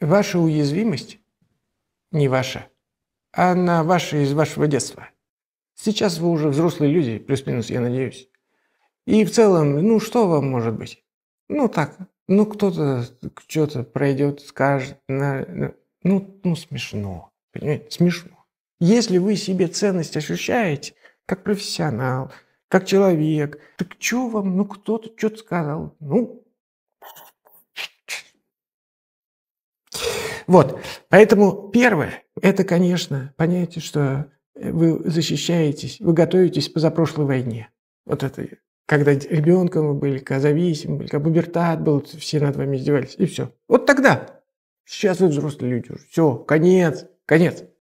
Ваша уязвимость не ваша. а Она ваша из вашего детства. Сейчас вы уже взрослые люди, плюс-минус, я надеюсь. И в целом, ну что вам может быть? Ну так, ну кто-то что-то пройдет, скажет. На, на, ну, ну смешно, понимаете, смешно. Если вы себе ценность ощущаете, как профессионал, как человек, так что вам, ну кто-то что-то сказал, ну Вот. Поэтому первое, это, конечно, понятие, что вы защищаетесь, вы готовитесь к позапрошлой войне. Вот это, когда ребенком вы были, когда зависимы были, когда пубертат был, все над вами издевались, и все. Вот тогда. Сейчас вы взрослые люди уже. Все, конец, конец.